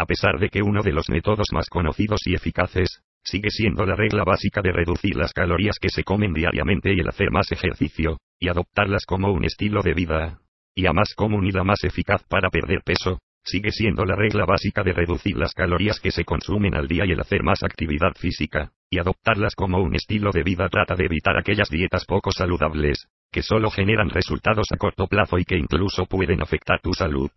a pesar de que uno de los métodos más conocidos y eficaces, sigue siendo la regla básica de reducir las calorías que se comen diariamente y el hacer más ejercicio, y adoptarlas como un estilo de vida, y a más común y la más eficaz para perder peso, sigue siendo la regla básica de reducir las calorías que se consumen al día y el hacer más actividad física, y adoptarlas como un estilo de vida trata de evitar aquellas dietas poco saludables, que solo generan resultados a corto plazo y que incluso pueden afectar tu salud.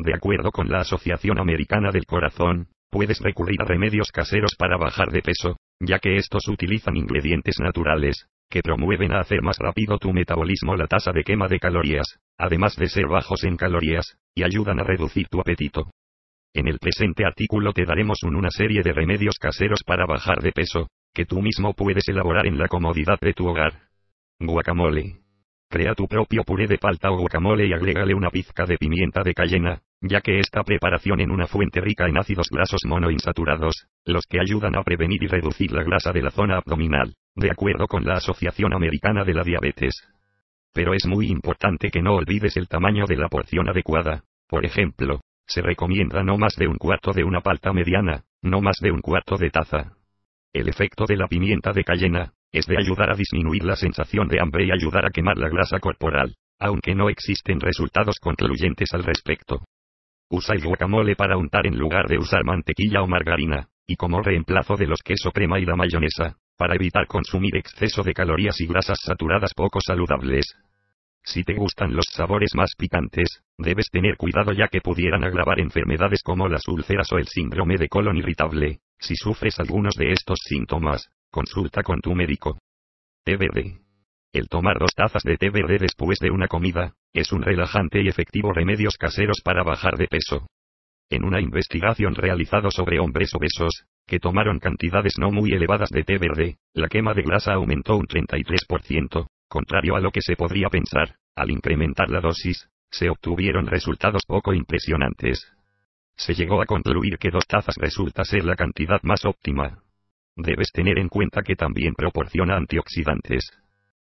De acuerdo con la Asociación Americana del Corazón, puedes recurrir a remedios caseros para bajar de peso, ya que estos utilizan ingredientes naturales, que promueven a hacer más rápido tu metabolismo la tasa de quema de calorías, además de ser bajos en calorías, y ayudan a reducir tu apetito. En el presente artículo te daremos una serie de remedios caseros para bajar de peso, que tú mismo puedes elaborar en la comodidad de tu hogar. Guacamole. Crea tu propio puré de palta o guacamole y agrégale una pizca de pimienta de cayena, ya que esta preparación en una fuente rica en ácidos grasos monoinsaturados, los que ayudan a prevenir y reducir la grasa de la zona abdominal, de acuerdo con la Asociación Americana de la Diabetes. Pero es muy importante que no olvides el tamaño de la porción adecuada. Por ejemplo, se recomienda no más de un cuarto de una palta mediana, no más de un cuarto de taza. El efecto de la pimienta de cayena, es de ayudar a disminuir la sensación de hambre y ayudar a quemar la grasa corporal, aunque no existen resultados concluyentes al respecto. Usa el guacamole para untar en lugar de usar mantequilla o margarina, y como reemplazo de los queso crema y la mayonesa, para evitar consumir exceso de calorías y grasas saturadas poco saludables. Si te gustan los sabores más picantes, debes tener cuidado ya que pudieran agravar enfermedades como las úlceras o el síndrome de colon irritable. Si sufres algunos de estos síntomas, consulta con tu médico. Té el tomar dos tazas de té verde después de una comida, es un relajante y efectivo remedio casero para bajar de peso. En una investigación realizada sobre hombres obesos, que tomaron cantidades no muy elevadas de té verde, la quema de grasa aumentó un 33%, contrario a lo que se podría pensar, al incrementar la dosis, se obtuvieron resultados poco impresionantes. Se llegó a concluir que dos tazas resulta ser la cantidad más óptima. Debes tener en cuenta que también proporciona antioxidantes.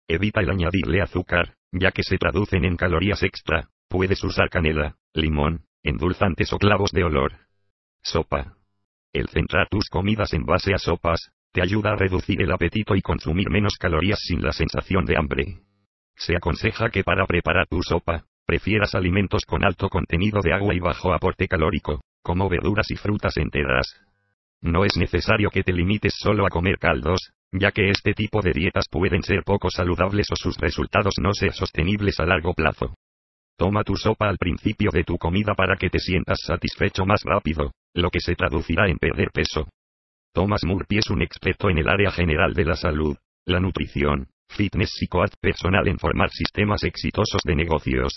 Evita el añadirle azúcar, ya que se traducen en calorías extra. Puedes usar canela, limón, endulzantes o clavos de olor. Sopa. El centrar tus comidas en base a sopas, te ayuda a reducir el apetito y consumir menos calorías sin la sensación de hambre. Se aconseja que para preparar tu sopa, prefieras alimentos con alto contenido de agua y bajo aporte calórico, como verduras y frutas enteras. No es necesario que te limites solo a comer caldos, ya que este tipo de dietas pueden ser poco saludables o sus resultados no ser sostenibles a largo plazo. Toma tu sopa al principio de tu comida para que te sientas satisfecho más rápido, lo que se traducirá en perder peso. Thomas Murphy es un experto en el área general de la salud, la nutrición, fitness y coad personal en formar sistemas exitosos de negocios.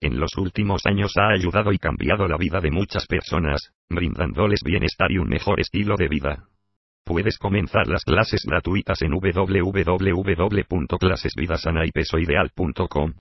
En los últimos años ha ayudado y cambiado la vida de muchas personas, brindándoles bienestar y un mejor estilo de vida. Puedes comenzar las clases gratuitas en www.clasesvidasanaypesoideal.com.